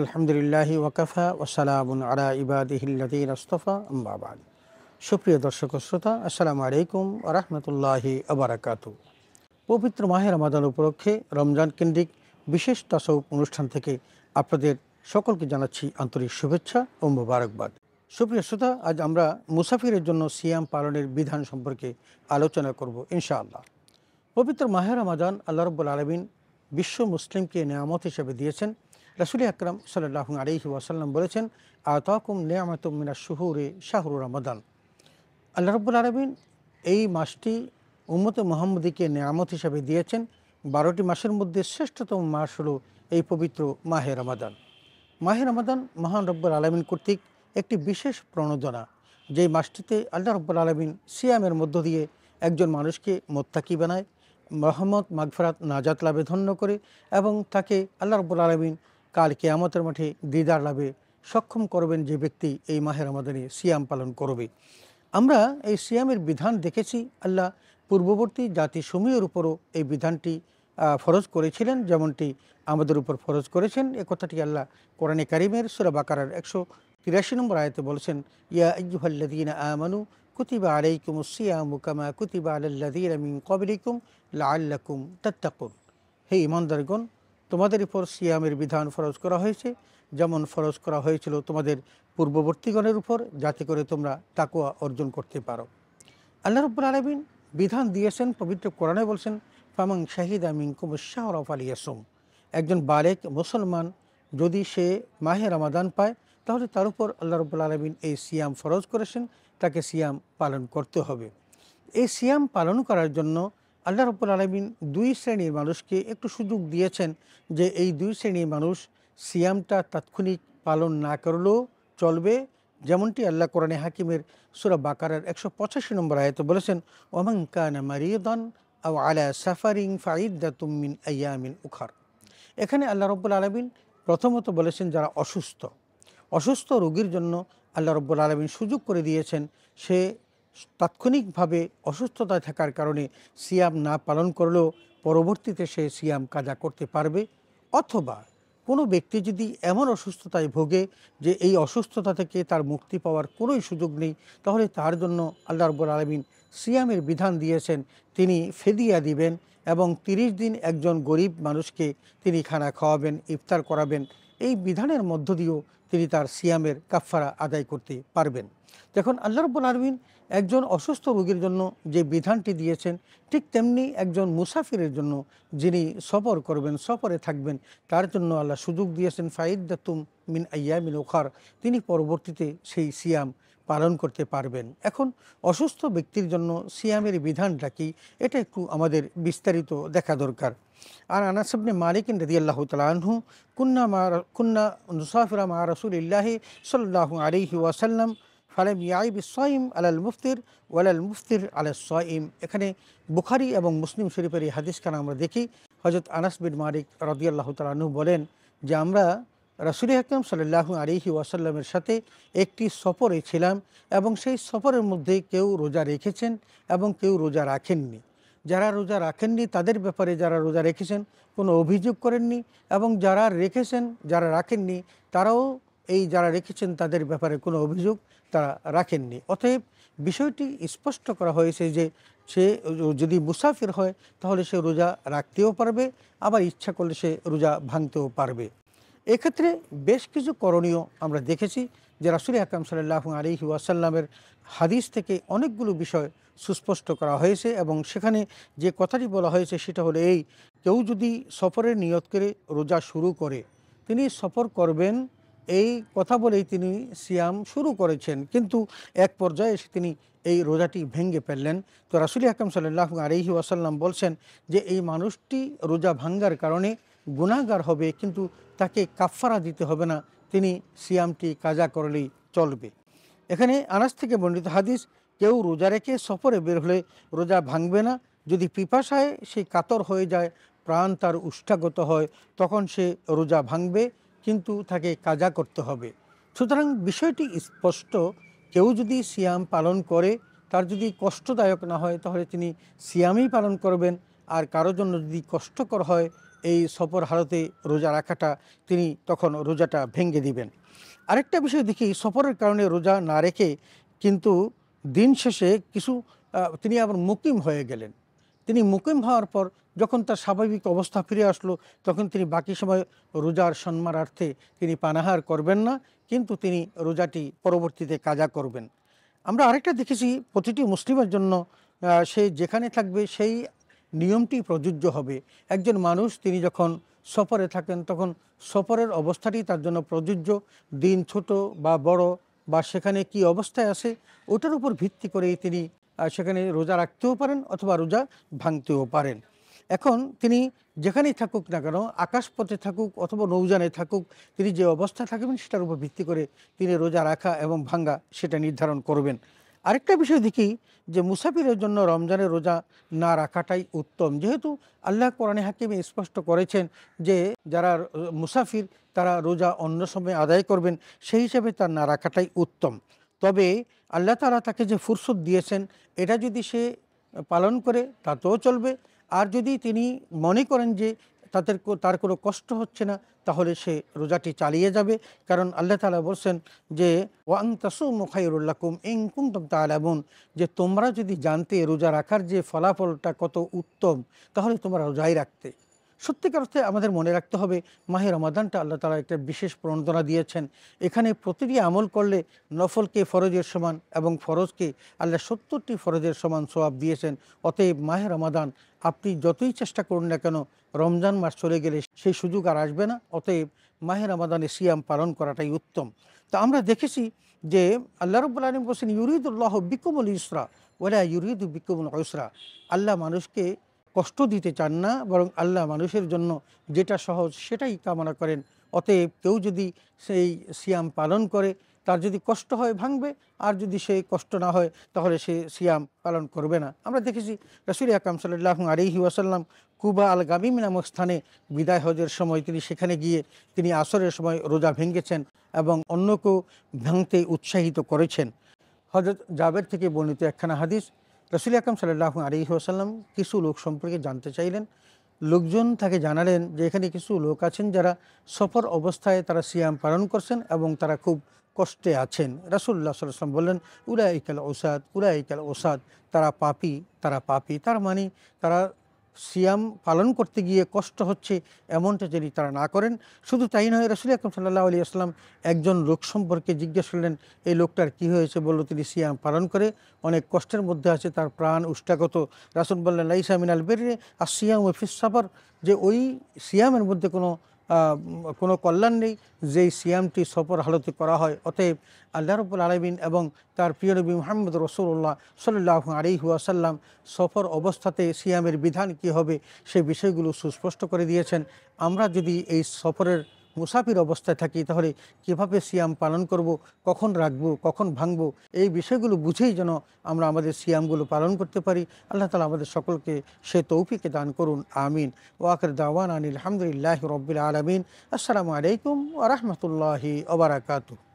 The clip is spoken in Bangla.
আলহামদুলিল্লাহি ওয়াকাফা ওসালামুন আলা ইবাদিহিল্লাদিন আস্তফা আম্বাবাদ সুপ্রিয় দর্শক শ্রোতা আসসালামু আলাইকুম রহমতুল্লাহি আবরাকাত পবিত্র মাহের রমাদান উপলক্ষে রমজান কেন্দ্রিক বিশেষ তাসৌপ অনুষ্ঠান থেকে আপনাদের সকলকে জানাচ্ছি আন্তরিক শুভেচ্ছা ও মুবারকবাদ সুপ্রিয় শ্রোতা আজ আমরা মুসাফিরের জন্য সিয়াম পালনের বিধান সম্পর্কে আলোচনা করব ইনশাআল্লাহ পবিত্র মাহের রমাদান আল্লাহ রব্বুল আলমিন বিশ্ব মুসলিমকে নিয়ামত হিসেবে দিয়েছেন রাসুলি আকরাম সাল্লাহ আলহি ওয়াসাল্লাম বলেছেন আতাকুম নেয়ামাতুম মিনা শুহুরে শাহরু রমাদান আল্লাহ রব্বুল আলমিন এই মাসটি উম্মতে মোহাম্মদীকে নেয়ামত হিসাবে দিয়েছেন বারোটি মাসের মধ্যে শ্রেষ্ঠতম মাস হল এই পবিত্র মাহে রমাদান মাহে রমাদান মহান রব্বুল আলমিন কর্তৃক একটি বিশেষ প্রণোদনা যেই মাসটিতে আল্লাহ রব্বুল আলমিন সিয়ামের মধ্য দিয়ে একজন মানুষকে মোত্তাকি বানায় মোহাম্মদ মাগফরাত নাজাত লাভে ধন্য করে এবং তাকে আল্লাহ রব্বুল আলমিন কাল কেয়ামতের মাঠে দিদার লাভে সক্ষম করবেন যে ব্যক্তি এই মাহের আমাদানে সিয়াম পালন করবে আমরা এই সিয়ামের বিধান দেখেছি আল্লাহ পূর্ববর্তী জাতি সমূহের উপরও এই বিধানটি ফরজ করেছিলেন যেমনটি আমাদের উপর ফরজ করেছেন এ কথাটি আল্লাহ কোরআনে কারিমের সুরা বাকারার একশো তিরাশি নম্বর আয়তে বলেছেন ইয়া আইহল্লাদিন আমানু কুতিবা আলাইকুম সিয়াম কামা কুতিবা আলাল্লাদিন কবলিকুম লা আল্লাকুম তাত্তাকুন হে ইমানদারগণ তোমাদের উপর সিয়ামের বিধান ফরজ করা হয়েছে যেমন ফরজ করা হয়েছিল তোমাদের পূর্ববর্তীগণের উপর যাতে করে তোমরা তাকুয়া অর্জন করতে পারো আল্লাহ রব্বুল আলমিন বিধান দিয়েছেন পবিত্র কোরআনে বলছেন ফামাং শাহিদ আমিন কুমুশাহ রফ আলিয়াসুম একজন বালেক মুসলমান যদি সে মাহে রামাদান পায় তাহলে তার উপর আল্লাহ রব্বুল আলমিন এই সিয়াম ফরজ করেছেন তাকে সিয়াম পালন করতে হবে এই সিয়াম পালন করার জন্য আল্লাহ রব্বুল আলমিন দুই শ্রেণীর মানুষকে একটু সুযোগ দিয়েছেন যে এই দুই শ্রেণীর মানুষ সিয়ামটা তাৎক্ষণিক পালন না করলেও চলবে যেমনটি আল্লাহ কোরআনে হাকিমের সুরা বাকারের একশো পঁচাশি নম্বর আয়ত বলেছেন ওমাং কানা মারিয়দন আও আলা সাফারিং ফাইদা তুমিন আয়ামিন উখার এখানে আল্লাহ রব্বুল আলমিন প্রথমত বলেছেন যারা অসুস্থ অসুস্থ রোগীর জন্য আল্লাহ রব্বুল আলমিন সুযোগ করে দিয়েছেন সে তাৎক্ষণিকভাবে অসুস্থতায় থাকার কারণে সিয়াম না পালন করলেও পরবর্তীতে সে সিয়াম কাজা করতে পারবে অথবা কোনো ব্যক্তি যদি এমন অসুস্থতায় ভোগে যে এই অসুস্থতা থেকে তার মুক্তি পাওয়ার কোনোই সুযোগ নেই তাহলে তার জন্য আল্লাহ রব্বুল আলমিন সিয়ামের বিধান দিয়েছেন তিনি ফেদিয়া দিবেন এবং ৩০ দিন একজন গরিব মানুষকে তিনি খানা খাওয়াবেন ইফতার করাবেন এই বিধানের মধ্য দিয়েও তিনি তার সিয়ামের কাফারা আদায় করতে পারবেন দেখুন আল্লাহ রব্বুল আরবিন একজন অসুস্থ রোগীর জন্য যে বিধানটি দিয়েছেন ঠিক তেমনি একজন মুসাফিরের জন্য যিনি সফর করবেন সফরে থাকবেন তার জন্য আল্লাহ সুযোগ দিয়েছেন দাতুম মিন আইয়া মিন ওখার তিনি পরবর্তীতে সেই সিয়াম পালন করতে পারবেন এখন অসুস্থ ব্যক্তির জন্য সিয়ামের বিধানটা কি এটা একটু আমাদের বিস্তারিত দেখা দরকার আর আনাসবনে মালিকিন রদি আল্লাহ তালাহু কুন্না মা কুন্না নুসাফিরা মা রসুল ইল্লাহি সাল্লাহ আলিহি ওয়াসাল্লাম ফালেম ইয়াই আল আলাল মুফতির ওয়ালাল মুফতির আলাল সাইম এখানে বুখারি এবং মুসলিম শরীফের এই হাদিসখানা আমরা দেখি হজরত আনাস বিন মালিক রদিয়াল্লাহ তালাহু বলেন যে আমরা রসুল হাকিম সাল্লাহ আলিহি ওয়াসাল্লামের সাথে একটি সফরে ছিলাম এবং সেই সফরের মধ্যে কেউ রোজা রেখেছেন এবং কেউ রোজা রাখেননি যারা রোজা রাখেননি তাদের ব্যাপারে যারা রোজা রেখেছেন কোনো অভিযোগ করেননি এবং যারা রেখেছেন যারা রাখেননি তারাও এই যারা রেখেছেন তাদের ব্যাপারে কোনো অভিযোগ তারা রাখেননি অতএব বিষয়টি স্পষ্ট করা হয়েছে যে সে যদি মুসাফির হয় তাহলে সে রোজা রাখতেও পারবে আবার ইচ্ছা করলে সে রোজা ভাঙতেও পারবে এক্ষেত্রে বেশ কিছু করণীয় আমরা দেখেছি যে রাসুল হাকাম সাল্লাহ আলহি ওয়াসাল্লামের হাদিস থেকে অনেকগুলো বিষয় সুস্পষ্ট করা হয়েছে এবং সেখানে যে কথাটি বলা হয়েছে সেটা হলো এই কেউ যদি সফরের নিয়ত করে রোজা শুরু করে তিনি সফর করবেন এই কথা বলেই তিনি সিয়াম শুরু করেছেন কিন্তু এক পর্যায়ে এসে তিনি এই রোজাটি ভেঙ্গে ফেললেন তো রাসুলি হাকাম সাল্লাহ আলিহি ওয়াসাল্লাম বলছেন যে এই মানুষটি রোজা ভাঙ্গার কারণে গুণাগার হবে কিন্তু তাকে কাফফারা দিতে হবে না তিনি সিয়ামটি কাজা করলেই চলবে এখানে আনাস থেকে বর্ণিত হাদিস কেউ রোজা রেখে সফরে বের হলে রোজা ভাঙবে না যদি পিপাসায় সে কাতর হয়ে যায় প্রাণ তার উষ্ঠাগত হয় তখন সে রোজা ভাঙবে কিন্তু তাকে কাজা করতে হবে সুতরাং বিষয়টি স্পষ্ট কেউ যদি সিয়াম পালন করে তার যদি কষ্টদায়ক না হয় তাহলে তিনি সিয়ামই পালন করবেন আর কারো জন্য যদি কষ্টকর হয় এই সফর হারতে রোজা রাখাটা তিনি তখন রোজাটা ভেঙে দিবেন আরেকটা বিষয় দেখি সফরের কারণে রোজা না রেখে কিন্তু দিন শেষে কিছু তিনি আবার মুকিম হয়ে গেলেন তিনি মুকিম হওয়ার পর যখন তার স্বাভাবিক অবস্থা ফিরে আসলো তখন তিনি বাকি সময় রোজার সম্মানার্থে তিনি পানাহার করবেন না কিন্তু তিনি রোজাটি পরবর্তীতে কাজা করবেন আমরা আরেকটা দেখেছি প্রতিটি মুসলিমের জন্য সে যেখানে থাকবে সেই নিয়মটি প্রযোজ্য হবে একজন মানুষ তিনি যখন সফরে থাকেন তখন সফরের অবস্থাটি তার জন্য প্রযোজ্য দিন ছোট বা বড় বা সেখানে কি অবস্থায় আছে ওটার উপর ভিত্তি করেই তিনি সেখানে রোজা রাখতেও পারেন অথবা রোজা ভাঙতেও পারেন এখন তিনি যেখানেই থাকুক না কেন আকাশপথে থাকুক অথবা নৌজানে থাকুক তিনি যে অবস্থা থাকবেন সেটার উপর ভিত্তি করে তিনি রোজা রাখা এবং ভাঙ্গা সেটা নির্ধারণ করবেন আরেকটা বিষয় দেখি যে মুসাফিরের জন্য রমজানের রোজা না রাখাটাই উত্তম যেহেতু আল্লাহ কোরআনে হাকিমে স্পষ্ট করেছেন যে যারা মুসাফির তারা রোজা অন্য সময় আদায় করবেন সেই হিসেবে তার না রাখাটাই উত্তম তবে আল্লাহ তারা তাকে যে ফুরসত দিয়েছেন এটা যদি সে পালন করে তাতেও চলবে আর যদি তিনি মনে করেন যে তাদের তার কোনো কষ্ট হচ্ছে না তাহলে সে রোজাটি চালিয়ে যাবে কারণ আল্লাহ তালা বলছেন যে ওয়াং তাসু মুখাইরুল্লাকুম ইংকুম তবতা আলামুন যে তোমরা যদি জানতে রোজা রাখার যে ফলাফলটা কত উত্তম তাহলে তোমরা রোজাই রাখতে সত্যিকার অর্থে আমাদের মনে রাখতে হবে মাহের রমাদানটা আল্লাহ তালা একটা বিশেষ প্রণোদনা দিয়েছেন এখানে প্রতিটি আমল করলে নফলকে ফরজের সমান এবং ফরজকে আল্লাহ সত্তরটি ফরজের সমান সোয়াব দিয়েছেন অতএব মাহে রমাদান আপনি যতই চেষ্টা করুন না কেন রমজান মাস চলে গেলে সেই সুযোগ আর আসবে না অতএব মাহে রমাদানে সিয়াম পালন করাটাই উত্তম তো আমরা দেখেছি যে আল্লাহ রব্বুল আলম বলছেন ইউরিদুল্লাহ বিকুমুল ইসরা ওলা ইউরিদ বিকুমুল ইসরা আল্লাহ মানুষকে কষ্ট দিতে চান না বরং আল্লাহ মানুষের জন্য যেটা সহজ সেটাই কামনা করেন অতএব কেউ যদি সেই সিয়াম পালন করে তার যদি কষ্ট হয় ভাঙবে আর যদি সে কষ্ট না হয় তাহলে সে সিয়াম পালন করবে না আমরা দেখেছি রসুল আকাম সাল্লাহ আলিহি ওয়াসাল্লাম কুবা আল গামিম নামক স্থানে বিদায় হজের সময় তিনি সেখানে গিয়ে তিনি আসরের সময় রোজা ভেঙেছেন এবং অন্যকেও ভাঙতে উৎসাহিত করেছেন হজরত জাবের থেকে বর্ণিত একখানা হাদিস রসুল আকরম সাল্লাহ আলী আসাল্লাম কিছু লোক সম্পর্কে জানতে চাইলেন লোকজন তাকে জানালেন যে এখানে কিছু লোক আছেন যারা সফর অবস্থায় তারা সিয়াম পালন করছেন এবং তারা খুব কষ্টে আছেন রাসুল্লাহ সাল্লাম বললেন উরা ইকাল ওসাদ ইকাল ওসাদ তারা পাপি তারা পাপি তার মানে তারা সিয়াম পালন করতে গিয়ে কষ্ট হচ্ছে এমনটা যদি তারা না করেন শুধু তাই নয় রসুল আকরম সাল্লাহ আলী আসলাম একজন লোক সম্পর্কে জিজ্ঞেস করলেন এই লোকটার কি হয়েছে বললো তিনি সিয়াম পালন করে অনেক কষ্টের মধ্যে আছে তার প্রাণ উষ্টাগত রাসুল বললেন লাইসা মিনাল বেরে আর সিয়াম ফিস সাফার যে ওই সিয়ামের মধ্যে কোনো কোনো কল্যাণ নেই যেই সিয়ামটি সফর হালতে করা হয় অতএব আল্লাহ রবুল আলমিন এবং তার প্রিয় নবী মোহাম্মদ রসুল্লাহ সাল্লাহ আলিহাসাল্লাম সফর অবস্থাতে সিয়ামের বিধান কি হবে সে বিষয়গুলো সুস্পষ্ট করে দিয়েছেন আমরা যদি এই সফরের মুসাফির অবস্থায় থাকি তাহলে কিভাবে সিয়াম পালন করব কখন রাখব কখন ভাঙব এই বিষয়গুলো বুঝেই যেন আমরা আমাদের সিয়ামগুলো পালন করতে পারি আল্লাহ তালা আমাদের সকলকে সে তৌফিকে দান করুন আমিন ওয়াকের দাওয়ান আনিল আলহামদুলিল্লাহ রবিল আলমিন আসসালামু আলাইকুম আ রহমতুল্লাহি ওবরাকাতু